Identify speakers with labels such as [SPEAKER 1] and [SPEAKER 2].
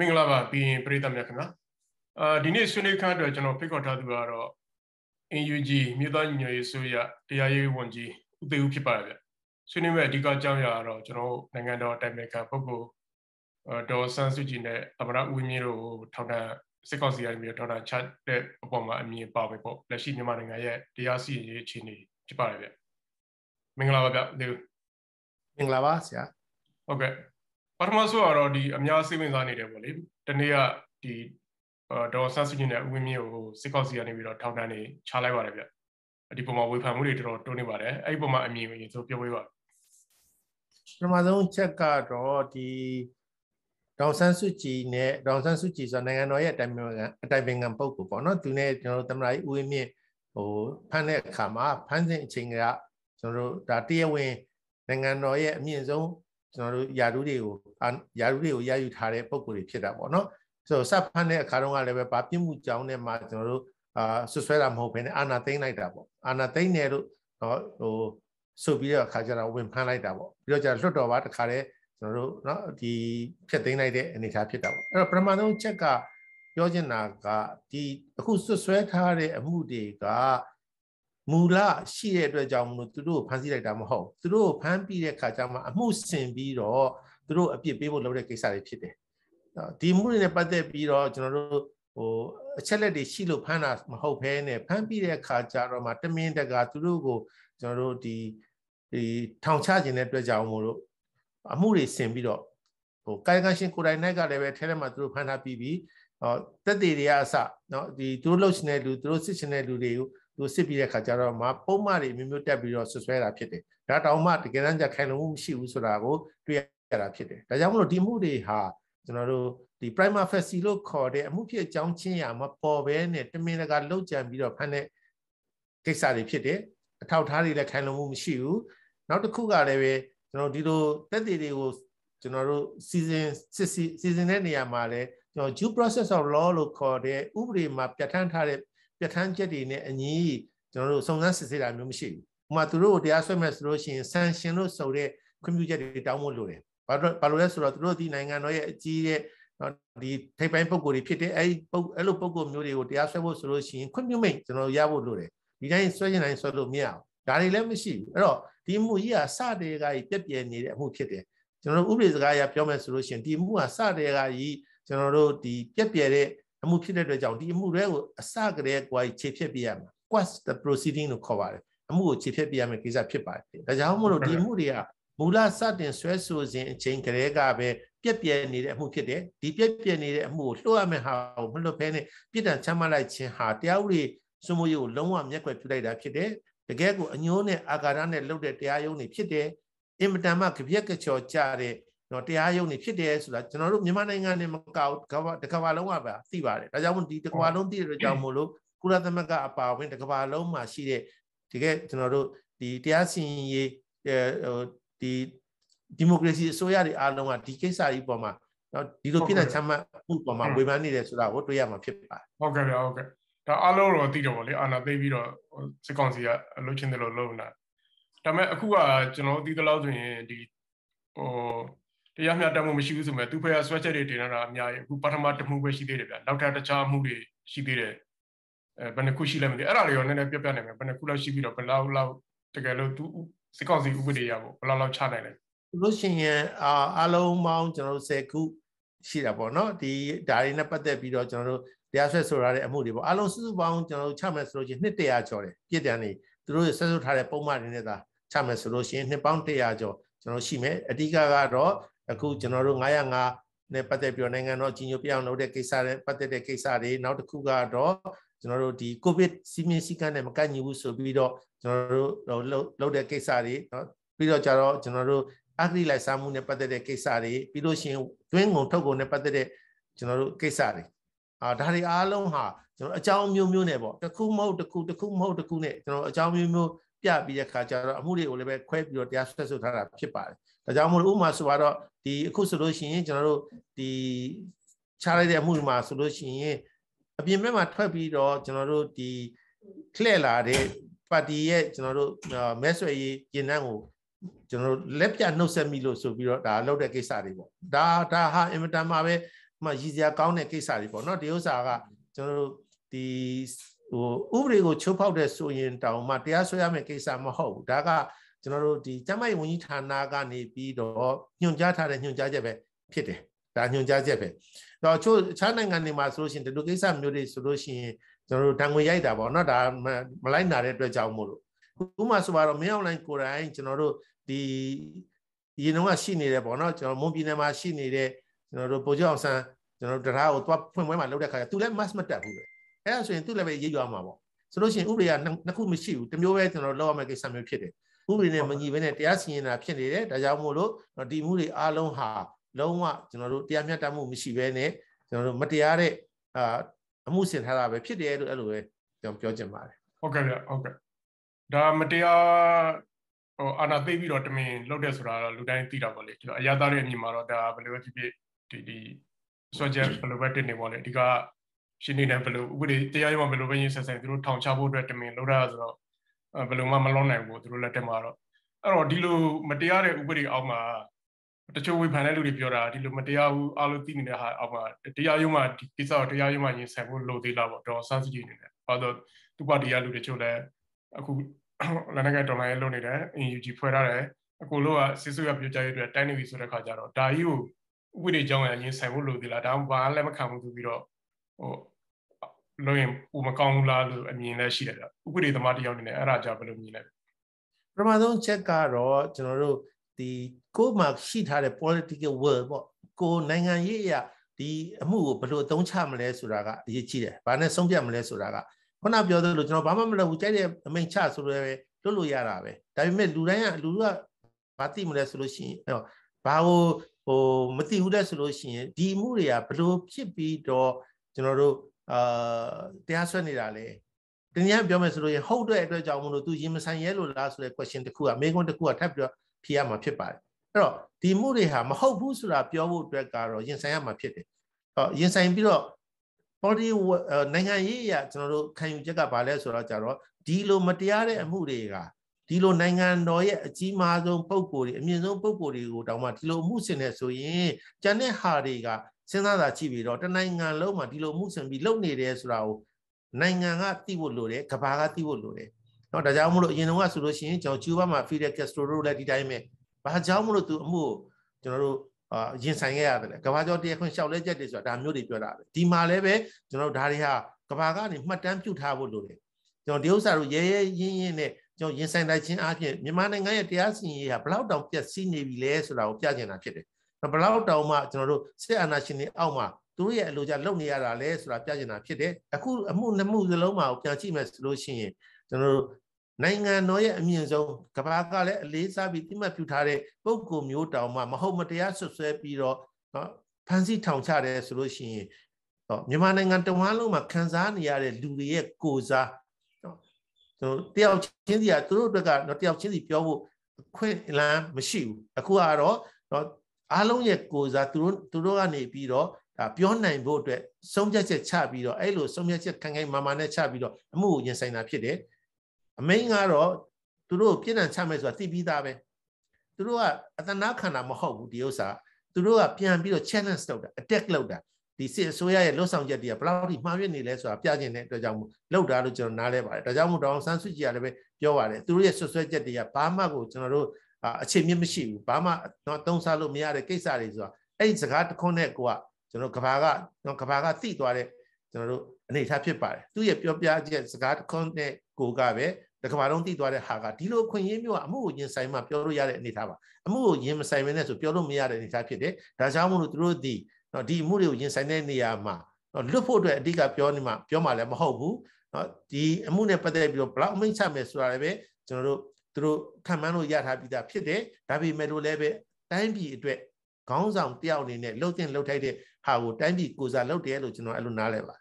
[SPEAKER 1] မင်္ဂလာပါပြီးရင်ပြည်သက်မြတ်ခင်ဗျာအာဒီနေ့ဆွေးနွေးခန်းအတွက်ကျွန်တော်ဖိတ်ခေါ်ထားသူကတော့ UNG မြို့သားညီညွတ်ရေးဆိုရတရားရေးဝန်ကြီးဦးသိဦးဖြစ်ပါတယ်ဗျဆွေးနွေးမဲ့အဓိကအကြောင်းအရာကတော့ကျွန်တော်နိုင်ငံတော်တိုင်ပင်ခံပုဂ္ဂိုလ်ဒေါ်ဆန်းစုကြည်နဲ့သမရဦးမြင့်တို့ထောက်ခံစစ်ကောင်စီကနေပြီးတော့ထောက်ခံချတဲ့အပေါ်မှာအမြင်ပါပဲပေါ့လက်ရှိမြန်မာနိုင်ငံရဲ့တရားစီရင်ရေးအခြေအနေဖြစ်ပါတယ်ဗျမင်္ဂလာပါဗျဦးသိဦး
[SPEAKER 2] မင်္ဂလာပါဆရာ
[SPEAKER 1] ဟုတ်ကဲ့ပထမဆုံးကတော့ဒီအများစိတ်ဝင်စားနေတယ်ပေါ့လေတနေ့ကဒီဒေါ်ဆန်းစုကြည်နဲ့ဦးဝင်းမြင့်ကိုစစ်ကောက်စီကနေပြီးတော့ထောက်တန်းနေချလိုက်ပါတယ်ဗျဒီပုံမှာဝေဖန်မှုတွေတော်တော်တိုးနေပါတယ်အဲ့ဒီပုံမှာအမြင်ဝင်ဆိုပြောပေးပါပ
[SPEAKER 2] ထမဆုံးချက်ကတော့ဒီဒေါ်ဆန်းစုကြည်နဲ့ဒေါ်ဆန်းစုကြည်ဆိုနိုင်ငံတော်ရဲ့အတိုင်ပင်ခံအတိုင်ပင်ခံပုဂ္ဂိုလ်ပေါ့နော်သူနဲ့ကျွန်တော်တို့သမ္မတကြီးဦးဝင်းမြင့်ဟိုဖမ်းတဲ့အခါမှာဖမ်းစဉ်အချိန်ကကျွန်တော်တို့ဒါတရားဝင်နိုင်ငံတော်ရဲ့အမြင့်ဆုံးကျွန်တော်တို့ယာရုတွေကိုယာရုတွေကိုရယူထားတဲ့ပုံကိုယ်တွေဖြစ်တာပေါ့နော်ဆိုတော့စဖတ်တဲ့အခါတုန်းကလည်းပဲဘာပြစ်မှုကြောင်းနဲ့မှကျွန်တော်တို့အာဆွဆွဲတာမဟုတ်ဘဲနဲ့အာနာသိမ့်လိုက်တာပေါ့အာနာသိမ့်တယ်လို့ဟိုဆိုပြီးတော့အခါကျတော့ဝင်ဖမ်းလိုက်တာပေါ့ပြီးတော့ကျလွတ်တော်ပါတခါတည်းကျွန်တော်တို့เนาะဒီဖြတ်သိမ်းလိုက်တဲ့အနေအထားဖြစ်တာပေါ့အဲ့တော့ပထမဆုံးချက်ကပြောချင်တာကဒီအခုဆွဆွဲထားတဲ့အမှုတွေကမူလရှိတဲ့အတွက်ကြောင့်မလို့သူတို့ကိုဖမ်းဆီးလိုက်တာမဟုတ်သူတို့ကိုဖမ်းပြီးတဲ့ခါကျမှအမှုဆင်ပြီးတော့သူတို့အပြစ်ပေးဖို့လုပ်တဲ့ကိစ္စတွေဖြစ်တယ်ဒီမှုတွေနဲ့ပတ်သက်ပြီးတော့ကျွန်တော်တို့ဟိုအချက်လက်တွေရှိလို့ဖမ်းတာမဟုတ်ဘဲနဲ့ဖမ်းပြီးတဲ့အခါကျတော့မှတမင်တကာသူတို့ကိုကျွန်တော်တို့ဒီဒီထောင်ချခြင်းတဲ့အတွက်ကြောင့်မို့လို့အမှုတွေဆင်ပြီးတော့ဟိုကာယကံရှင်ကိုယ်တိုင်နိုင်ကလည်းပဲထဲထဲမှာသူတို့ဖမ်းထားပြီးပြီးဟောတက်တေတွေကအစနော်ဒီသူတို့လှုပ်ရှင်တဲ့လူသူတို့စစ်ရှင်တဲ့လူတွေကိုသူစစ်ပြီးတဲ့ခါကျတော့မှပုံမှန်တွေမျိုးမျိုးတက်ပြီးတော့ဆွဆွဲတာဖြစ်တယ်ဒါတောင်မှတကယ်တမ်းကျခိုင်လုံမှုမရှိဘူးဆိုတာကိုတွေ့ရတာဖြစ်တယ်ဒါကြောင့်မလို့ဒီမှုတွေဟာကျွန်တော်တို့ဒီ prima facie လို့ခေါ်တဲ့အမှုဖြစ်အကြောင်းချင်းရာမပေါ်ဘဲနဲ့တမင်တကာလှုပ်ကြံပြီးတော့ဖမ်းတဲ့ကိစ္စတွေဖြစ်တယ်အထောက်ထားတွေလည်းခိုင်လုံမှုမရှိဘူးနောက်တစ်ခုကလည်းပဲကျွန်တော်ဒီလိုတက်တည်တွေကိုကျွန်တော်တို့ season စစ် season တဲ့နေရာမှာလည်းကျွန်တော် due process of law လို့ခေါ်တဲ့ဥပဒေမှာပြဋ္ဌာန်းထားတဲ့ပြဋ္ဌာန်းချက်တွေနဲ့အညီကျွန်တော်တို့စုံစမ်းစစ်ဆေးတာမျိုးမရှိဘူးဥပမာသူတို့ကိုတရားစွဲမယ်ဆိုလို့ရှိရင် sanction လို့ဆိုတဲ့ခွင့်ပြုချက်တွေတောင်းဖို့လိုတယ်ဘာလို့ဘာလို့လဲဆိုတော့သူတို့ဒီနိုင်ငံတော်ရဲ့အကြီးရဲ့နော်ဒီထိပ်ပိုင်းပုံကိုယ်တွေဖြစ်တဲ့အဲဒီပုံအဲ့လိုပုံကိုမျိုးတွေကိုတရားဆွဲဖို့ဆိုလို့ရှိရင်ခွင့်ပြုမိတ်ကျွန်တော်ရဖို့လိုတယ်ဒီတိုင်းဆွဲရင်တိုင်းဆွဲလို့မရအောင်ဒါတွေလည်းမရှိဘူးအဲ့တော့ဒီမှုကြီးကစတဲ့ကကြီးပြက်ပြယ်နေတဲ့အမှုဖြစ်တယ်ကျွန်တော်တို့ဥပဒေစကားအရပြောမယ်ဆိုလို့ရှိရင်ဒီမှုကစတဲ့ကကြီးကျွန်တော်တို့ဒီပြက်ပြယ်တဲ့အမှုဖြစ်တဲ့အတွက်ကြောင့်ဒီအမှုတွေကိုအစကတည်းကခြေဖြတ်ပြရမှာ quest the proceeding လို့ခေါ်ပါတယ်အမှုကိုခြေဖြတ်ပြရမယ့်ကိစ္စဖြစ်ပါတယ်ဒါကြောင့်မို့လို့ဒီအမှုတွေကမူလစတင်ဆွဲဆိုစဉ်အချိန်ကလေးကပဲပြက်ပြဲနေတဲ့အမှုဖြစ်တယ်ဒီပြက်ပြဲနေတဲ့အမှုကိုလွှတ်ရမယ့်ဟာကိုမလွှတ်ဘဲနဲ့ပြစ်ဒဏ်ချမှတ်လိုက်ခြင်းဟာတရားဥပဒေစိုးမိုးရေးကိုလုံးဝမျက်ကွယ်ပြုလိုက်တာဖြစ်တယ်တကယ်ကိုအညိုးနဲ့အာဃာတနဲ့လှုပ်တဲ့တရားရုံးတွေဖြစ်တယ်အင်မတန်မှကြပြက်ကချော်ကြတဲ့နော်တရားရုံးနေဖြစ်တယ်ဆိုတာကျွန်တော်တို့မြန်မာနိုင်ငံနဲ့မကောက်တကဘာလုံးကပါသိပါတယ်ဒါကြောင့်မို့ဒီတကဘာလုံးသိတဲ့အတွက်ကြောင့်မို့လို့ကုလသမဂ္ဂအပါအဝင်တကဘာလုံးမှာရှိတဲ့တကယ်ကျွန်တော်တို့ဒီတရားစီရင်ရေးဟိုဒီဒီမိုကရေစီအစိုး
[SPEAKER 1] ရတွေအားလုံးကဒီကိစ္စကြီးပေါ်မှာနော်ဒီလိုပြည်နယ်ချမှတ်မှုပေါ်မှာဝေဖန
[SPEAKER 2] ်နေတယ်ဆိုတာကိုတွေ့ရမ
[SPEAKER 1] ှာဖြစ်ပါတယ်ဟုတ်ကဲ့ဗျာဟုတ်ကဲ့ဒါအားလုံးတော့သိတော့ဗောလေအာနာသိပြီးတော့စစ်ကောင်စီကလှုပ်ချင်းတယ်လို့လှုပ်နေတာဒါပေမဲ့အခုကကျွန်တော်သိသလောက်ဆိုရင်ဒီဟိုတရားမျှတမှုမရှိဘူးဆိုမဲ့သူဖက်ကဆွဲချက်တွေတင်တာအများကြီးအခုပထမတမှုပဲရှိသေးတယ်ဗျနောက်ထပ်တခြားမှုတွေရှိသေးတယ်အဲဘယ်နှခုရှိလဲမသိအဲ့ဒါတွေရောနည်းနည်းပြပြနိုင်မယ်ဘယ်နှခုလောက်ရှိပြီးတော့ဘယ်လောက်လောက်တကယ်လို့သူစကောက်စီဥပဒေရပေါ့ဘယ်လောက်လောက်ချနိုင်လဲလို့ရှိရင်အ
[SPEAKER 2] ာအလုံးပေါင်းကျွန်တော်တို့10ခုရှိတာပေါ့နော်ဒီဒါတွေနဲ့ပတ်သက်ပြီးတော့ကျွန်တော်တို့တရားဆွဲဆိုရတဲ့အမှုတွေပေါ့အလုံးစုစုပေါင်းကျွန်တော်တို့ချမယ်ဆိုလို့ရှိရင်နှစ်တရာကျော်တယ်ပြည်တန်နေသူတို့ဆွဲဆိုထားတဲ့ပုံမှန်တွေနဲ့သာချမယ်ဆိုလို့ရှိရင်နှစ်ပေါင်း100ကျော်ကျွန်တော်ရှိမယ်အဓိကကတော့အခုကျွန်တော်တို့905နဲ့ပတ်သက်ပြီးတော့နိုင်ငံတော်အကြီးအကျယ်ပြောင်းလုပ်တဲ့ကိစ္စတွေပတ်သက်တဲ့ကိစ္စတွေနောက်တစ်ခုကတော့ကျွန်တော်တို့ဒီ covid စီမင်းစည်းကမ်းနဲ့မကန့်ညီဘူးဆိုပြီးတော့ကျွန်တော်တို့လုပ်တဲ့ကိစ္စတွေเนาะပြီးတော့ကြတော့ကျွန်တော်တို့အဂရိလိုက်စားမှုနဲ့ပတ်သက်တဲ့ကိစ္စတွေပြီးလို့ရှိရင်တွင်းငုံထုတ်ကုန်နဲ့ပတ်သက်တဲ့ကျွန်တော်တို့ကိစ္စတွေအာဒါတွေအားလုံးဟာကျွန်တော်အကြောင်းမျိုးမျိုးနဲ့ပေါ့တစ်ခုမဟုတ်တစ်ခုတစ်ခုမဟုတ်တစ်ခုနဲ့ကျွန်တော်အကြောင်းမျိုးမျိုးပြပြီးတဲ့ခါကျတော့အမှုတွေကိုလည်းပဲခွဲပြီးတော့တရားစွဲဆိုထားတာဖြစ်ပါတယ်ဒါကြောင့်မို့လို့ဥမာဆိုတော့ဒီအခုဆိုလို့ရှိရင်ကျွန်တော်တို့ဒီချလိုက်တဲ့အမှုမှာဆိုလို့ရှိရင်အပြင်ဘက်မှာထွက်ပြီးတော့ကျွန်တော်တို့ဒီခလက်လာတဲ့ပါတီရဲ့ကျွန်တော်တို့မဲဆွယ်ရေးရင်နှန်းကိုကျွန်တော်တို့လက်ပြနှုတ်ဆက်မိလို့ဆိုပြီးတော့ဒါလောက်တဲ့ကိစ္စတွေပေါ့ဒါဒါဟာအင်မတန်မှာပဲမှရည်စရာကောင်းတဲ့ကိစ္စတွေပေါ့နော်ဒီဥစ္စာကကျွန်တော်တို့ဒီဟိုဥပဒေကိုချိုးဖောက်တဲ့ဆိုရင်တောင်မှတရားစွဲရမယ့်ကိစ္စမဟုတ်ဘူးဒါကကျွန်တော်တို့ဒီကျမကြီးဝန်ကြီးဌာနကနေပြီးတော့ညွှန်ကြားထားတဲ့ညွှန်ကြားချက်ပဲဖြစ်တယ်ဒါညွှန်ကြားချက်ပဲတော့ချို့အခြားနိုင်ငံတွေမှာဆိုလို့ရှိရင်ဒီလိုကိစ္စမျိုးတွေဆိုလို့ရှိရင်ကျွန်တော်တို့တံငွေရိုက်တာပေါ့နော်ဒါမလိုက်နာတဲ့အတွက်ကြောင့်မို့လို့ခုမှဆိုပါတော့မင်းအွန်လိုင်းကိုယ်တိုင်ကျွန်တော်တို့ဒီရေနှုံးကရှိနေတယ်ပေါ့နော်ကျွန်တော်မွန်ပြည်နယ်မှာရှိနေတဲ့ကျွန်တော်တို့ပိုကျောင်းဆန်းကျွန်တော်တို့တရားကိုသွားဖွင့်ပွဲမှာလုပ်တဲ့ခါကျသူလည်း mask မတက်ဘူးပဲအဲဒါဆိုရင်သူလည်းပဲရိပ်ရွာမှာပေါ့ဆိုလို့ရှိရင်ဥပဒေကနှစ်ခုမရှိဘူးတမျိုးပဲကျွန်တော်လုပ်ရမယ့်ကိစ္စမျိုးဖြစ်တယ်ဥပဒေနဲ့မညီဘဲနဲ့တရားစီရင်တာဖြစ်နေတယ်ဒါကြောင့်မို့လို့ဒီမှုတွေအားလုံးဟာလုံးဝကျွန်တော်တို့တရားမျှတမှုမရှိဘဲနဲ့ကျွန်တော်တို့မတရားတဲ့အာအမှုဆင်ထားတာပဲဖြစ်တယ်လို့အဲ့လိုပဲကျွန်တော်ပြောချင်ပါတယ်
[SPEAKER 1] ဟုတ်ကဲ့ဗျဟုတ်ကဲ့ဒါမတရားဟိုအာနာသိပြီးတော့တမင်လောက်တဲ့ဆိုတာလူတိုင်းသိတာပေါ့လေကျွန်တော်အရသားရဲ့အမြင်မှာတော့ဒါဘယ်လိုပဲဖြစ်ဖြစ်ဒီဒီစွဲချက်ဘယ်လိုပဲတင်နေပေါ့လေအဓိကရှင်းနေတယ်ဘယ်လိုဥပဒေတရားရုံးမှာဘယ်လိုပဲရင်းဆက်ဆက်သူတို့ထောင်ချဖို့အတွက်တမင်လောက်တာဆိုတော့ဘယ်လိုမှမလွန်နိုင်ဘူးသူတို့လက်ထက်မှာတော့အဲ့တော့ဒီလိုမတရားတဲ့ဥပဒေအောက်မှာတချို့ဝေဖန်တဲ့လူတွေပြောတာဒီလိုမတရားဘူးအားလုံးသိနေတဲ့ဟာအောက်မှာတရားရုံးမှာဒီကိစ္စကိုတရားရုံးမှာရင်ဆိုင်ဖို့လိုသေးလားပေါ့တော့စမ်းစစ်ကြည့်နေတယ်။ဘာလို့သူ့ပါတီကလူတွေချို့လဲအခုလက်နက်ကတော်လိုင်းရဲ့လုပ်နေတယ် UNG ဖွဲ့ထားတယ်အကိုလို့ကစစ်စုရပြောကြရတဲ့တိုင်းနေပြီဆိုတဲ့ခါကျတော့ဒါကြီးကိုဥပဒေကြောင့်ရရင်ဆိုင်ဖို့လိုသေးလားဒါမှမဟုတ်ဘာလည်းမခံဘူးသူပြီးတော့ဟိုလို့ရင်ပုံမကောင်းဘူးလားလို့အမြင်လည်းရှိတယ်ဗျဥပဒေသမားတယောက်အနေနဲ့အဲ့ဒါကြောင့်ဘယ်လိုမြင်လဲပ
[SPEAKER 2] ထမဆုံးချက်ကတော့ကျွန်တော်တို့ဒီကိုမှရှိထားတဲ့ political will ပေါ့ကိုနိုင်ငံရေးအရာဒီအမှုကိုဘယ်လိုအသုံးချမလဲဆိုတာကအရေးကြီးတယ်။ဘာနဲ့ဆုံးဖြတ်မလဲဆိုတာကခုနပြောသလိုကျွန်တော်ဘာမှမလုပ်ဘူးကြိုက်တဲ့အမိန်ချဆိုလို့ပဲလွတ်လို့ရတာပဲ။ဒါပေမဲ့လူတိုင်းကလူတို့ကဘာသိမလဲဆိုလို့ရှိရင်အဲ့ဘာကိုဟိုမသိဘူးလဲဆိုလို့ရှိရင်ဒီအမှုတွေကဘယ်လိုဖြစ်ပြီးတော့ကျွန်တော်တို့အာတရားဆွဲနေတာလေတနည်းအားပြောမယ်ဆိုလို့ရင်ဟုတ်တဲ့အတွက်ကြောင့်မလို့ तू ရင်မဆိုင်ရဲလို့လားဆိုတဲ့ question တစ်ခုကမေးခွန်းတစ်ခုကထပ်ပြီးတော့ဖြေရမှာဖြစ်ပါတယ်အဲ့တော့ဒီမှုတွေဟာမဟုတ်ဘူးဆိုတာပြောဖို့အတွက်ကတော့ရင်ဆိုင်ရမှာဖြစ်တယ်အော်ရင်ဆိုင်ပြီးတော့ body နိုင်ငံရေးအရကျွန်တော်တို့ခံယူချက်ကဘာလဲဆိုတော့ကြတော့ဒီလိုမတရားတဲ့အမှုတွေကဒီလိုနိုင်ငံတော်ရဲ့အကြီးမားဆုံးပုံကိုယ်တွေအမြင့်ဆုံးပုံကိုယ်တွေကိုတောင်မှဒီလိုအမှုဆင်နေဆိုရင်ကျန်တဲ့ဟာတွေကစဉ်းစားတာကြည့်ပြီးတော့တနိုင်ငံလုံးမှာဒီလိုမှုဆင်ပြီးလုပ်နေတယ်ဆိုတာကိုနိုင်ငံကသိဖို့လိုတယ်ကဘာကသိဖို့လိုတယ်เนาะဒါကြောင့်မလို့အရင်တော့ဆိုလို့ရှိရင်ကျွန်တော်ကျူဘာမှာဖီဒယ်ကက်စတိုတို့လည်းဒီတိုင်းပဲဘာကြောင့်မလို့သူအမှုကိုကျွန်တော်တို့အာရင်ဆိုင်ခဲ့ရတယ်လေကဘာကျော်တရားခွင့်လျှောက်လဲချက်တွေဆိုတာဒါမျိုးတွေပြောတာပဲဒီမှာလည်းပဲကျွန်တော်တို့ဒါတွေဟာကဘာကနေမှတ်တမ်းပြုထားဖို့လိုတယ်ကျွန်တော်ဒီဥစ္စာတို့ရဲရဲရင်းရင်းနဲ့ကျွန်တော်ရင်ဆိုင်တိုက်ခြင်းအပြင်မြန်မာနိုင်ငံရဲ့တရားစီရင်ရေးဟာဘလောက်တောင်ပြည့်စည်နေပြီလဲဆိုတာကိုပြချင်တာဖြစ်တယ်ဘလောက်တောင်မှကျွန်တော်တို့စစ်အာဏာရှင်တွေအောက်မှာသူတို့ရဲ့အလိုကြလုပ်နေရတာလဲဆိုတာပြချင်တာဖြစ်တယ်အခုအမှုနှမှုစလုံးမှာပြန်ကြည့်မယ်ဆိုလို့ရှိရင်ကျွန်တော်တို့နိုင်ငံတော်ရဲ့အမြင့်ဆုံးကဘာကလည်းအလေးစားပြီးတိမှတ်ပြုထားတဲ့ပုံကိုမျိုးတောင်မှမဟုတ်မတရားဆွဆွဲပြီးတော့နော်ဖန်ဆီးထောင်ချတယ်ဆိုလို့ရှိရင်မြန်မာနိုင်ငံတဝန်းလုံးမှာခံစားနေရတဲ့လူတွေရဲ့ကိုစားနော်တယောက်ချင်းစီကသူတို့အတွက်ကတယောက်ချင်းစီပြောဖို့အခွင့်အလမ်းမရှိဘူးအခုကတော့နော်အားလုံးရဲ့ကိုစားသူတို့သူတို့ကနေပြီးတော့ဒါပြောနိုင်ဖို့အတွက်ဆုံးဖြတ်ချက်ချပြီးတော့အဲ့လိုဆုံးဖြတ်ချက်ခိုင်ခိုင်မာမာနဲ့ချပြီးတော့အမှုကိုရင်ဆိုင်တာဖြစ်တယ်အမိန်ကတော့သူတို့ပြည်နံချမယ်ဆိုတာသိပြီးသားပဲသူတို့ကအတနာခန္ဓာမဟုတ်ဘူးဒီဥစ္စာသူတို့ကပြန်ပြီးတော့ challenge လုပ်တာ attack လုပ်တာဒီစစ်အစိုးရရဲ့လှုပ်ဆောင်ချက်တွေကဘယ်လောက်ထိမှားရနေလဲဆိုတာပြချင်တဲ့အတွက်ကြောင့်မို့လှုပ်တာလို့ကျွန်တော်နားလဲပါတယ်ဒါကြောင့်မို့တောင်ဆန်းစုကြည်ကလည်းပဲပြောပါတယ်သူတို့ရဲ့ဆွဆွဲချက်တွေကဘာမှကိုကျွန်တော်တို့အခြေမြင့်မရှိဘူးဘာမှတော့တုံးစားလို့မရတဲ့ကိစ္စတွေဆိုတာအဲ့ဒီစကားတစ်ခွန်းနဲ့ကိုကကျွန်တော်ကဘာကကျွန်တော်ကဘာကသိသွားတဲ့ကျွန်တော်တို့အနေထားဖြစ်ပါတယ်သူရဲ့ပြောပြချက်စကားတစ်ခွန်းနဲ့ကိုကပဲတကဘာလုံးသိသွားတဲ့ဟာကဒီလိုခွင့်ရင်းမျိုးကအမှုကိုရင်ဆိုင်မှပြောလို့ရတဲ့အနေထားပါအမှုကိုရင်မဆိုင်မနဲ့ဆိုပြောလို့မရတဲ့အနေထားဖြစ်တယ်ဒါကြောင့်မို့လို့သူတို့ဒီနော်ဒီအမှုတွေကိုရင်ဆိုင်တဲ့နေရာမှာနော်လွတ်ဖို့အတွက်အဓိကပြောနေမှာပြောမှလည်းမဟုတ်ဘူးနော်ဒီအမှုနဲ့ပတ်သက်ပြီးတော့ဘလောက်အမိန့်ချမယ်ဆိုတာလည်းပဲကျွန်တော်တို့သူတို့ခံမှန်းလို့ရထားပြီးသားဖြစ်တယ်ဒါပေမဲ့လို့လည်းပဲတိုင်းပြည်အတွက်ခေါင်းဆောင်တယောက်အနေနဲ့လှုပ်တင်လှုပ်ထိုက်တဲ့ဟာကိုတိုင်းပြည်ကိုစားလှုပ်တယ်လို့ကျွန်တော်အဲ့လိုနားလည်ပါ